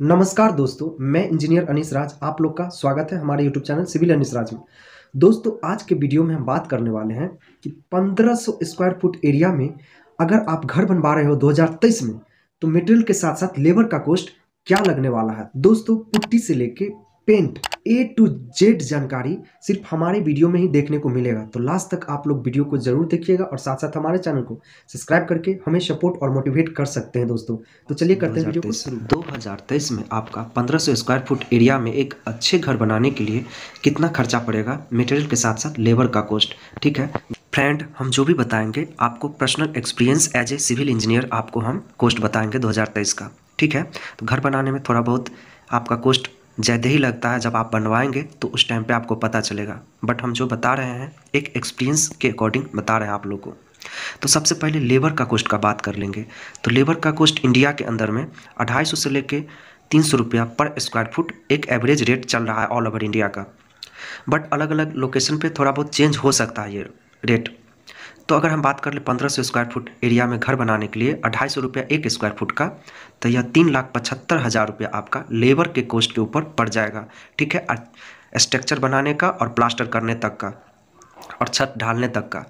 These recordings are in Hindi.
नमस्कार दोस्तों मैं इंजीनियर अनिस राज आप लोग का स्वागत है हमारे YouTube channel civil Anis Raj में दोस्तों आज के वीडियो में हम बात करने वाले हैं कि 1500 स्क्वायर फुट एरिया में अगर आप घर बनवा रहे हो 2023 में तो मटेरियल के साथ साथ लेबर का कॉस्ट क्या लगने वाला है दोस्तों पुट्टी से लेके पेंट ए टू जेड जानकारी सिर्फ हमारे वीडियो में ही देखने को मिलेगा तो लास्ट तक आप लोग वीडियो को जरूर देखिएगा और साथ साथ हमारे चैनल को सब्सक्राइब करके हमें सपोर्ट और मोटिवेट कर सकते हैं दोस्तों तो चलिए करते हैं वीडियो को हजार तेईस में आपका 1500 स्क्वायर फुट एरिया में एक अच्छे घर बनाने के लिए कितना खर्चा पड़ेगा मेटेरियल के साथ साथ लेबर का कॉस्ट ठीक है फ्रेंड हम जो भी बताएंगे आपको personal experience as a civil engineer आपको हम कॉस्ट बताएंगे दो का ठीक है तो घर बनाने में थोड़ा बहुत आपका कॉस्ट जैद ही लगता है जब आप बनवाएंगे तो उस टाइम पे आपको पता चलेगा बट हम जो बता रहे हैं एक एक्सपीरियंस के अकॉर्डिंग बता रहे हैं आप लोगों को तो सबसे पहले लेबर का कोस्ट का बात कर लेंगे तो लेबर का कोस्ट इंडिया के अंदर में अढ़ाई से लेके तीन सौ रुपया पर स्क्वायर फुट एक एवरेज रेट चल रहा है ऑल ओवर इंडिया का बट अलग अलग लोकेशन पर थोड़ा बहुत चेंज हो सकता है ये रेट तो अगर हम बात कर ले पंद्रह सौ स्क्वायर फुट एरिया में घर बनाने के लिए अढ़ाई सौ रुपया एक स्क्वायर फुट का तो यह तीन लाख पचहत्तर हज़ार रुपया आपका लेबर के कोस्ट के ऊपर पड़ जाएगा ठीक है स्ट्रक्चर बनाने का और प्लास्टर करने तक का और छत ढालने तक का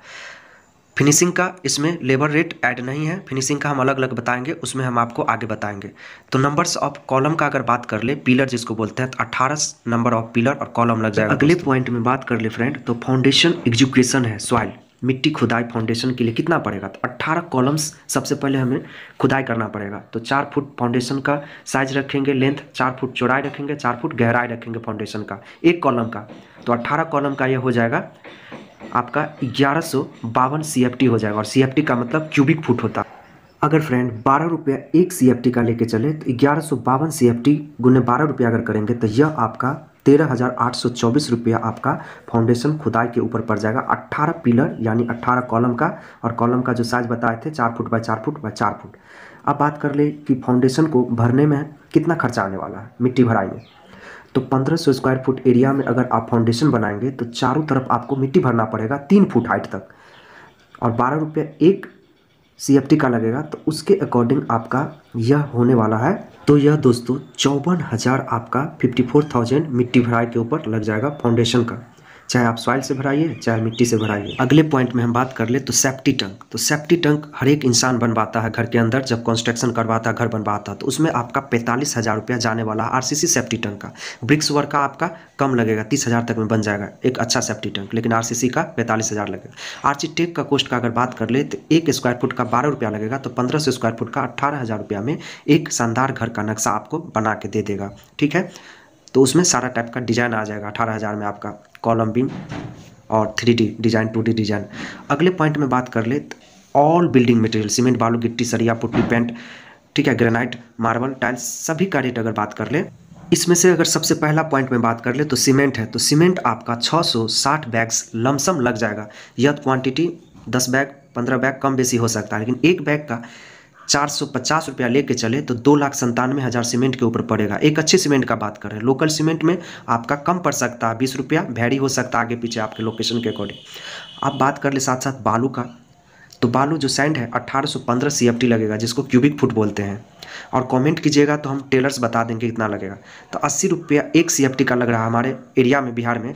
फिनिशिंग का इसमें लेबर रेट ऐड नहीं है फिनिशिंग का हम अलग अलग बताएंगे उसमें हम आपको आगे बताएंगे तो नंबर्स ऑफ कॉलम का अगर बात कर ले पिलर जिसको बोलते हैं तो 18 नंबर ऑफ पिलर और कॉलम लग तो जाएगा अगले पॉइंट में बात कर ले फ्रेंड तो फाउंडेशन एग्जुकेशन है सॉइल मिट्टी खुदाई फाउंडेशन के लिए कितना पड़ेगा तो 18 कॉलम्स सबसे पहले हमें खुदाई करना पड़ेगा तो चार फुट फाउंडेशन का साइज रखेंगे लेंथ चार फुट चौड़ाई रखेंगे चार फुट गहराई रखेंगे फाउंडेशन का एक कॉलम का तो 18 कॉलम का ये हो जाएगा आपका ग्यारह सौ बावन सी एफ टी हो जाएगा और सी एफ टी का मतलब क्यूबिक फुट होता है अगर फ्रेंड बारह रुपया एक सी एफ टी का लेके चले तो ग्यारह सौ बावन सी एफ टी गुने बारह रुपया अगर करेंगे तो यह आपका तेरह हज़ार आठ सौ चौबीस रुपया आपका फाउंडेशन खुदाई के ऊपर पड़ जाएगा अट्ठारह पिलर यानी अट्ठारह कॉलम का और कॉलम का जो साइज बताए थे चार फुट बाय चार फुट बाय चार फुट अब बात कर ले कि फाउंडेशन को भरने में कितना खर्चा आने वाला है मिट्टी भराई में तो सौ स्क्वायर फुट एरिया में अगर आप फाउंडेशन बनाएंगे तो चारों तरफ आपको मिट्टी भरना पड़ेगा तीन फुट हाइट तक और बारह रुपये एक सी का लगेगा तो उसके अकॉर्डिंग आपका यह होने वाला है तो यह दोस्तों चौवन हज़ार आपका फिफ्टी फोर थाउजेंड मिट्टी भराई के ऊपर लग जाएगा फाउंडेशन का चाहे आप सॉइल से भराइए चाहे मिट्टी से भराइए अगले पॉइंट में हम बात कर ले तो सेफ्टी टंक तो सेफ्टी टंक हर एक इंसान बनवाता है घर के अंदर जब कंस्ट्रक्शन करवाता है घर बनवाता है तो उसमें आपका पैंतालीस हज़ार रुपया जाने वाला है आरसीसी सेफ्टी टंक का ब्रिक्स वर्क का आपका कम लगेगा तीस हज़ार तक में बन जाएगा एक अच्छा सेफ्टी टंक लेकिन आर का पैंतालीस हज़ार लगेगा आर्चिटेक का कोस्ट का अगर बात कर ले तो एक स्क्वायर फुट का बारह रुपया लगेगा तो पंद्रह सौ स्क्वायर फुट का अट्ठारह हज़ार रुपया में एक शानदार घर का नक्शा आपको बना के दे देगा ठीक है तो उसमें सारा टाइप का डिज़ाइन आ जाएगा अठारह हज़ार में आपका कॉलम बीम और three D design two D design अगले पॉइंट में बात कर ले ऑल बिल्डिंग मटेरियल सीमेंट बालू गिट्टी सरिया पुट्टी पेंट ठीक है ग्रेनाइट मार्बल टाइल्स सभी का रेट अगर बात कर ले इसमें से अगर सबसे पहला पॉइंट में बात कर ले तो सीमेंट है तो सीमेंट आपका 660 बैग्स लमसम लग जाएगा यह क्वांटिटी 10 बैग 15 बैग कम बेसी हो सकता है लेकिन एक बैग का चार सौ पचास रुपया लेके चले तो दो लाख संतानवे हज़ार सीमेंट के ऊपर पड़ेगा एक अच्छे सीमेंट का बात कर रहे हैं लोकल सीमेंट में आपका कम पड़ सकता है बीस रुपया भैरी हो सकता है आगे पीछे आपके लोकेशन के अकॉर्डिंग आप बात कर ले साथ साथ बालू का तो बालू जो सैंड है 1815 टी लगेगा जिसको क्यूबिक फुट बोलते हैं और कमेंट कीजिएगा तो हम टेलर्स बता देंगे कितना लगेगा तो अस्सी रुपया एक टी का लग रहा है हमारे एरिया में बिहार में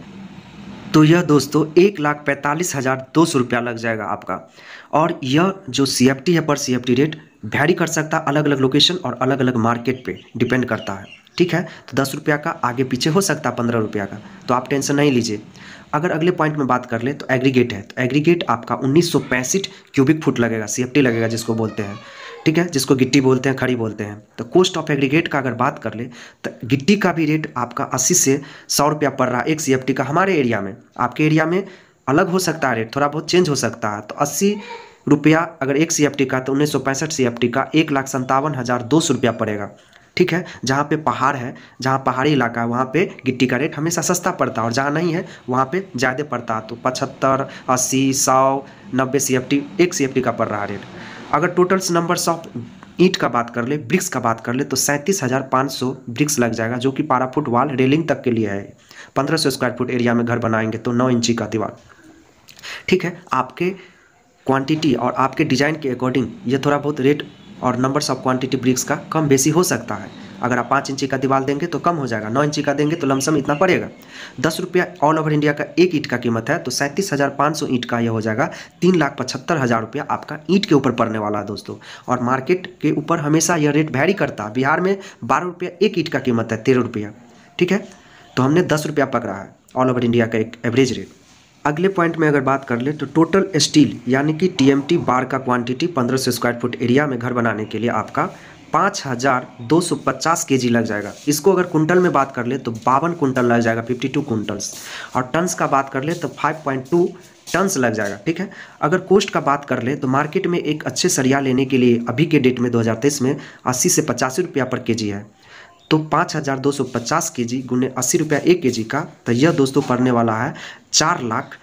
तो यह दोस्तों एक लाख पैंतालीस हज़ार दो सौ रुपया लग जाएगा आपका और यह जो सी है पर सी रेट वैरी कर सकता है अलग अलग लोकेशन और अलग अलग मार्केट पे डिपेंड करता है ठीक है तो दस रुपया का आगे पीछे हो सकता है पंद्रह रुपया का तो आप टेंशन नहीं लीजिए अगर अगले पॉइंट में बात कर ले तो एग्रीगेट है तो एग्रीगेट आपका उन्नीस क्यूबिक फुट लगेगा सी लगेगा जिसको बोलते हैं ठीक है जिसको गिट्टी बोलते हैं खड़ी बोलते हैं तो कोस्ट ऑफ एग्रीगेट का अगर बात कर ले तो गिट्टी का भी रेट आपका अस्सी से सौ रुपया पड़ रहा है एक सी का हमारे एरिया में आपके एरिया में अलग हो सकता है रेट थोड़ा बहुत चेंज हो सकता है तो अस्सी रुपया अगर एक सी का तो उन्नीस सौ पैंसठ सी का एक लाख संतावन हज़ार दो सौ रुपया पड़ेगा ठीक है जहाँ पे पहाड़ है जहाँ पहाड़ी इलाका है वहाँ पे गिट्टी का रेट हमेशा सस्ता पड़ता है और जहाँ नहीं है वहाँ पे ज़्यादा पड़ता है तो पचहत्तर अस्सी सौ नब्बे सी एक सी का पड़ रहा रेट अगर टोटल नंबर ऑफ ईंट का बात कर ले ब्रिक्स का बात कर ले तो सैंतीस हज़ार पाँच सौ ब्रिक्स लग जाएगा जो कि बारह फुट वाल रेलिंग तक के लिए है पंद्रह सौ स्क्वायर फुट एरिया में घर बनाएंगे तो नौ इंची का दीवार ठीक है आपके क्वांटिटी और आपके डिज़ाइन के अकॉर्डिंग ये थोड़ा बहुत रेट और नंबर्स ऑफ क्वांटिटी ब्रिक्स का कम बेसी हो सकता है अगर आप पाँच इंची का दीवार देंगे तो कम हो जाएगा नौ इंची का देंगे तो लमसम इतना पड़ेगा दस रुपया ऑल ओवर इंडिया का एक ईट का कीमत है तो सैंतीस हज़ार पाँच सौ ईट का यह हो जाएगा तीन लाख पचहत्तर हज़ार रुपया आपका ईट के ऊपर पड़ने वाला है दोस्तों और मार्केट के ऊपर हमेशा यह रेट वैरी करता है बिहार में बारह रुपया एक ईट का कीमत है तेरह रुपया ठीक है तो हमने दस रुपया पकड़ा है ऑल ओवर इंडिया का एक एवरेज रेट अगले पॉइंट में अगर बात कर ले तो टोटल स्टील यानी कि टीएमटी बार का क्वांटिटी 1500 स्क्वायर फुट एरिया में घर बनाने के लिए आपका पाँच हज़ार दो सौ पचास के जी लग जाएगा इसको अगर कुंटल में बात कर ले तो बावन कुंटल लग जाएगा फिफ्टी टू कुंटल्स और टन्स का बात कर ले तो फाइव पॉइंट टू टन्स लग जाएगा ठीक है अगर कोस्ट का बात कर ले तो मार्केट में एक अच्छे सरिया लेने के लिए अभी के डेट में दो में अस्सी से पचासी रुपया पर के है तो पाँच हज़ार दो सौ पचास के जी गुने अस्सी रुपया एक के जी का तो यह दोस्तों पड़ने वाला है चार लाख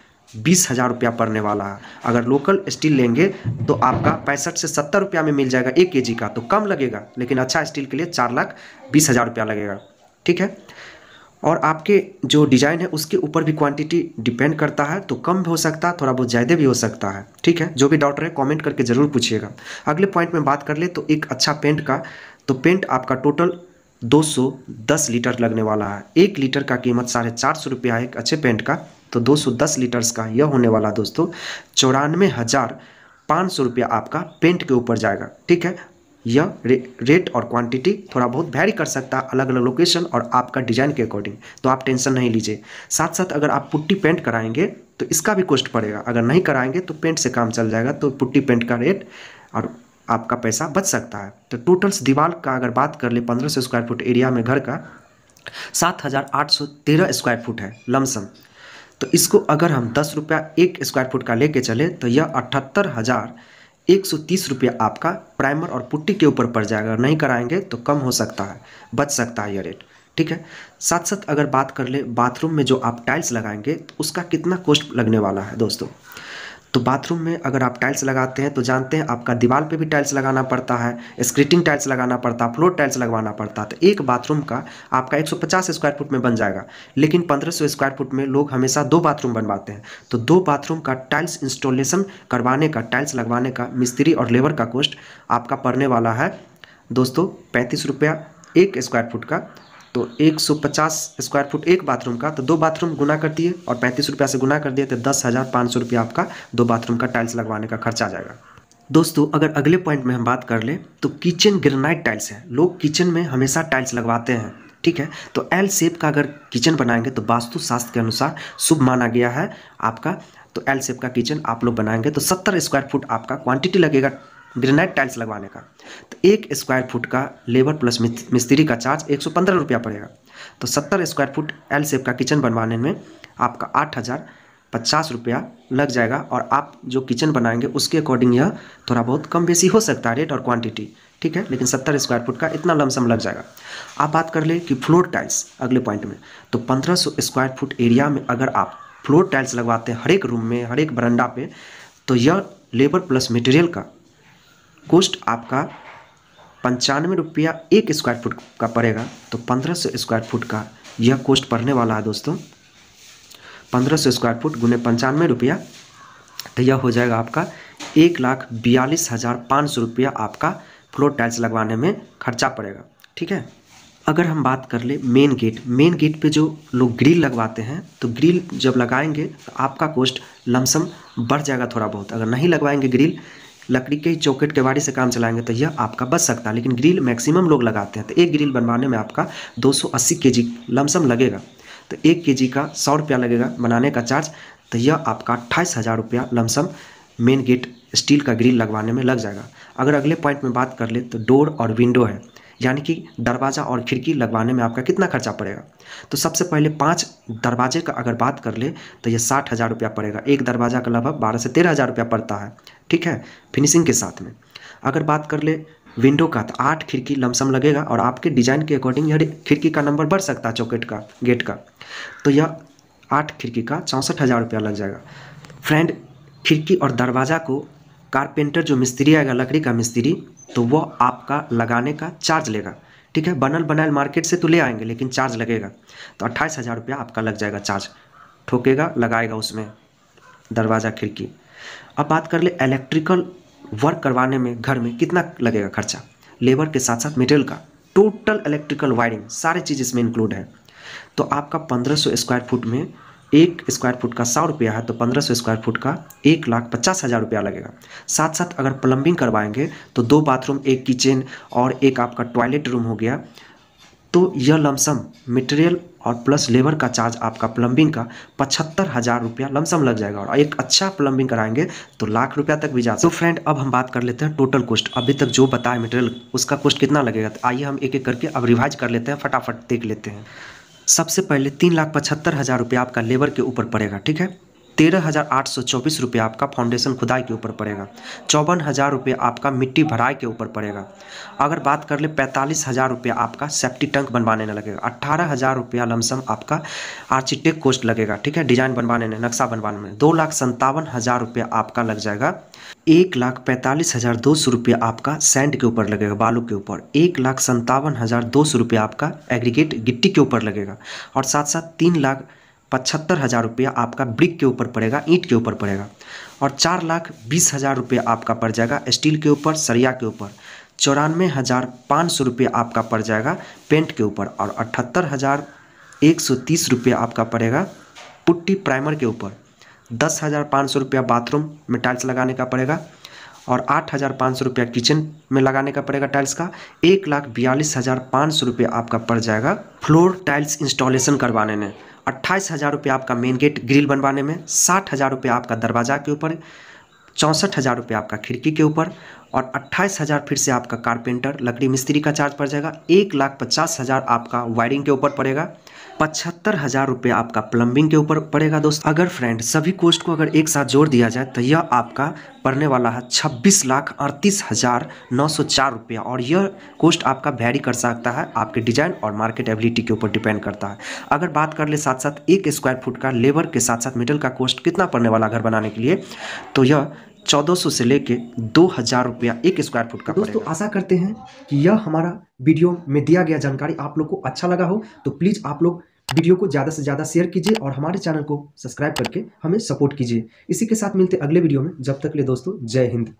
बीस हज़ार रुपया पड़ने वाला है अगर लोकल स्टील लेंगे तो आपका पैंसठ से सत्तर रुपया में मिल जाएगा एक के जी का तो कम लगेगा लेकिन अच्छा स्टील के लिए चार लाख बीस हज़ार रुपया लगेगा ठीक है और आपके जो डिज़ाइन है उसके ऊपर भी क्वांटिटी डिपेंड करता है तो कम भी हो सकता है थोड़ा बहुत ज़्यादा भी हो सकता है ठीक है जो भी डाउट रहे कमेंट करके ज़रूर पूछिएगा अगले पॉइंट में बात कर ले तो एक अच्छा पेंट का तो पेंट आपका टोटल 210 लीटर लगने वाला है एक लीटर का कीमत साढ़े चार सौ रुपया है एक अच्छे पेंट का तो 210 लीटर्स का यह होने वाला दोस्तों चौरानवे हज़ार पाँच सौ रुपया आपका पेंट के ऊपर जाएगा ठीक है यह रे, रेट और क्वांटिटी थोड़ा बहुत वैरी कर सकता है अलग अलग लोकेशन और आपका डिज़ाइन के अकॉर्डिंग तो आप टेंशन नहीं लीजिए साथ साथ अगर आप पुट्टी पेंट कराएंगे तो इसका भी कॉस्ट पड़ेगा अगर नहीं कराएंगे तो पेंट से काम चल जाएगा तो पुट्टी पेंट का रेट और आपका पैसा बच सकता है तो टोटल्स दीवार का अगर बात कर ले पंद्रह सौ स्क्वायर फुट एरिया में घर का सात हज़ार आठ सौ तेरह स्क्वायर फुट है लमसम तो इसको अगर हम दस रुपया एक स्क्वायर फुट का लेके चले तो यह अठहत्तर हज़ार एक सौ तीस रुपया आपका प्राइमर और पुट्टी के ऊपर पड़ जाएगा नहीं कराएंगे तो कम हो सकता है बच सकता है यह रेट ठीक है साथ साथ अगर बात कर ले बाथरूम में जो आप टाइल्स लगाएंगे तो उसका कितना कॉस्ट लगने वाला है दोस्तों तो बाथरूम में अगर आप टाइल्स लगाते हैं तो जानते हैं आपका दीवार पे भी टाइल्स लगाना पड़ता है स्क्रीटिंग टाइल्स लगाना पड़ता है फ्लोर टाइल्स लगवाना पड़ता है तो एक बाथरूम का आपका 150 स्क्वायर फुट में बन जाएगा लेकिन 1500 स्क्वायर फुट में लोग हमेशा दो बाथरूम बनवाते हैं तो दो बाथरूम का टाइल्स इंस्टॉलेशन करवाने का टाइल्स लगवाने का मिस्त्री और लेबर का कॉस्ट आपका पड़ने वाला है दोस्तों पैंतीस रुपया एक स्क्वायर फुट का तो 150 स्क्वायर फुट एक बाथरूम का तो दो बाथरूम गुना कर दिए और पैंतीस रुपया से गुना कर दिए तो दस हज़ार पाँच सौ रुपया आपका दो बाथरूम का टाइल्स लगवाने का खर्चा आ जाएगा दोस्तों अगर अगले पॉइंट में हम बात कर लें तो किचन ग्रेनाइट टाइल्स है लोग किचन में हमेशा टाइल्स लगवाते हैं ठीक है तो एल सेप का अगर किचन बनाएंगे तो वास्तुशास्त्र के अनुसार शुभ माना गया है आपका तो एल सेप का किचन आप लोग बनाएंगे तो सत्तर स्क्वायर फुट आपका क्वांटिटी लगेगा ग्रेनाइट टाइल्स लगवाने का तो एक स्क्वायर फुट का लेबर प्लस मिस्त्री का चार्ज एक सौ पंद्रह रुपया पड़ेगा तो सत्तर स्क्वायर फुट एल सेप का किचन बनवाने में आपका आठ हज़ार पचास रुपया लग जाएगा और आप जो किचन बनाएंगे उसके अकॉर्डिंग यह थोड़ा बहुत कम बेसी हो सकता है रेट और क्वांटिटी ठीक है लेकिन सत्तर स्क्वायर फुट का इतना लमसम लग जाएगा आप बात कर ले कि फ्लोर टाइल्स अगले पॉइंट में तो पंद्रह सौ स्क्वायर फुट एरिया में अगर आप फ्लोर टाइल्स लगवाते हैं हर एक रूम में हर एक बरंडा पे तो यह लेबर प्लस मटेरियल का कोस्ट आपका पंचानवे रुपया एक स्क्वायर फुट का पड़ेगा तो पंद्रह सौ स्क्वायर फुट का यह कोस्ट पड़ने वाला है दोस्तों पंद्रह सौ स्क्वायर फुट गुने पंचानवे रुपया तो यह हो जाएगा आपका एक लाख बयालीस हज़ार पाँच सौ रुपया आपका फ्लोर टाइल्स लगवाने में खर्चा पड़ेगा ठीक है अगर हम बात कर ले मेन गेट मेन गेट पे जो लोग ग्रिल लगवाते हैं तो ग्रिल जब लगाएंगे तो आपका कॉस्ट लमसम बढ़ जाएगा थोड़ा बहुत अगर नहीं लगवाएंगे ग्रिल लकड़ी के चौकेट केवाड़ी से काम चलाएंगे तो यह आपका बच सकता है लेकिन ग्रिल मैक्सिमम लोग लगाते हैं तो एक ग्रिल बनवाने में आपका 280 केजी लमसम लगेगा तो एक केजी का सौ रुपया लगेगा बनाने का चार्ज तो यह आपका अट्ठाईस हज़ार रुपया लमसम मेन गेट स्टील का ग्रिल लगवाने में लग जाएगा अगर अगले पॉइंट में बात कर ले तो डोर और विंडो है यानी कि दरवाज़ा और खिड़की लगवाने में आपका कितना खर्चा पड़ेगा तो सबसे पहले पाँच दरवाजे का अगर बात कर ले तो यह साठ हज़ार रुपया पड़ेगा एक दरवाज़ा का लगभग बारह से तेरह हज़ार रुपया पड़ता है ठीक है फिनिशिंग के साथ में अगर बात कर ले विंडो का तो आठ खिड़की लमसम लगेगा और आपके डिज़ाइन के अकॉर्डिंग यह खिड़की का नंबर बढ़ सकता है चौकेट का गेट का तो यह आठ खिड़की का चौंसठ हज़ार रुपया लग जाएगा फ्रेंड खिड़की और दरवाज़ा को कारपेंटर जो मिस्त्री आएगा लकड़ी का मिस्त्री तो वह आपका लगाने का चार्ज लेगा ठीक है बनल बनाए मार्केट से तो ले आएंगे लेकिन चार्ज लगेगा तो अट्ठाईस हज़ार रुपया आपका लग जाएगा चार्ज ठोकेगा लगाएगा उसमें दरवाज़ा खिड़की अब बात कर ले इलेक्ट्रिकल वर्क करवाने में घर में कितना लगेगा खर्चा लेबर के साथ साथ मेटेरियल का टोटल इलेक्ट्रिकल वायरिंग सारे चीज़ इसमें इंक्लूड है तो आपका पंद्रह स्क्वायर फुट में एक स्क्वायर फुट का सौ रुपया है तो पंद्रह सौ स्क्वायर फुट का एक लाख पचास हज़ार रुपया लगेगा साथ साथ अगर प्लम्बिंग करवाएंगे तो दो बाथरूम एक किचन और एक आपका टॉयलेट रूम हो गया तो यह लमसम मटेरियल और प्लस लेबर का चार्ज आपका प्लम्बिंग का पचहत्तर हज़ार रुपया लमसम लग जाएगा और एक अच्छा प्लम्बिंग कराएंगे तो लाख रुपया तक भी जा तो फ्रेंड अब हम बात कर लेते हैं टोटल कॉस्ट अभी तक जो बताए मटेरियल उसका कॉस्ट कितना लगेगा तो आइए हम एक एक करके अब रिवाइज कर लेते हैं फटाफट देख लेते हैं सबसे पहले तीन लाख पचहत्तर हज़ार रुपये आपका लेबर के ऊपर पड़ेगा ठीक है तेरह हज़ार आठ सौ चौबीस रुपये आपका फाउंडेशन खुदाई के ऊपर पड़ेगा चौवन हज़ार रुपये आपका मिट्टी भराई के ऊपर पड़ेगा अगर बात कर ले पैंतालीस हज़ार रुपये आपका सेफ्टी टंक बनवाने में लगेगा अट्ठारह हज़ार रुपया लमसम आपका आर्चिटेक कोस्ट लगेगा ठीक है डिज़ाइन बनवाने में नक्शा बनवाने में दो लाख संतावन हज़ार रुपया आपका लग जाएगा एक लाख पैंतालीस हज़ार दो सौ रुपया आपका सैंड के ऊपर लगेगा बालू के ऊपर एक लाख संतावन हज़ार दो सौ रुपया आपका एग्रीगेट गिट्टी के ऊपर लगेगा और साथ साथ तीन लाख पचहत्तर हज़ार रुपया आपका ब्रिक के ऊपर पड़ेगा ईंट के ऊपर पड़ेगा और चार लाख बीस हज़ार रुपया आपका पड़ जाएगा स्टील के ऊपर सरिया के ऊपर चौरानवे हज़ार पाँच सौ रुपये आपका पड़ जाएगा पेंट के ऊपर और अठहत्तर हज़ार एक सौ तीस रुपये आपका पड़ेगा पुट्टी प्राइमर के ऊपर दस हज़ार पाँच सौ रुपया बाथरूम में टाइल्स लगाने का पड़ेगा और आठ हज़ार पाँच सौ रुपया किचन में लगाने का पड़ेगा टाइल्स का एक लाख बयालीस हज़ार पाँच सौ रुपया आपका पड़ जाएगा फ्लोर टाइल्स इंस्टॉलेशन करवाने में अट्ठाईस हज़ार रुपये आपका मेन गेट ग्रिल बनवाने में साठ हज़ार रुपये आपका दरवाज़ा के ऊपर चौंसठ हज़ार रुपये आपका खिड़की के ऊपर और अट्ठाईस हज़ार फिर से आपका कारपेंटर लकड़ी मिस्त्री का चार्ज पड़ जाएगा एक लाख पचास हज़ार आपका वायरिंग के ऊपर पड़ेगा पचहत्तर हज़ार रुपये आपका प्लम्बिंग के ऊपर पड़ेगा दोस्त अगर फ्रेंड सभी कोस्ट को अगर एक साथ जोड़ दिया जाए तो यह आपका पड़ने वाला है छब्बीस लाख अड़तीस हज़ार नौ सौ चार रुपये और यह कोस्ट आपका वेरी कर सकता है आपके डिजाइन और मार्केट एबिलिटी के ऊपर डिपेंड करता है अगर बात कर ले साथ साथ एक स्क्वायर फुट का लेबर के साथ साथ मेटल का कोस्ट कितना पड़ने वाला घर बनाने के लिए तो यह 1400 से लेके 2000 रुपया एक स्क्वायर फुट का दोस्तों आशा करते हैं कि यह हमारा वीडियो में दिया गया जानकारी आप लोग को अच्छा लगा हो तो प्लीज़ आप लोग वीडियो को ज़्यादा से ज़्यादा शेयर कीजिए और हमारे चैनल को सब्सक्राइब करके हमें सपोर्ट कीजिए इसी के साथ मिलते अगले वीडियो में जब तक ले दोस्तों जय हिंद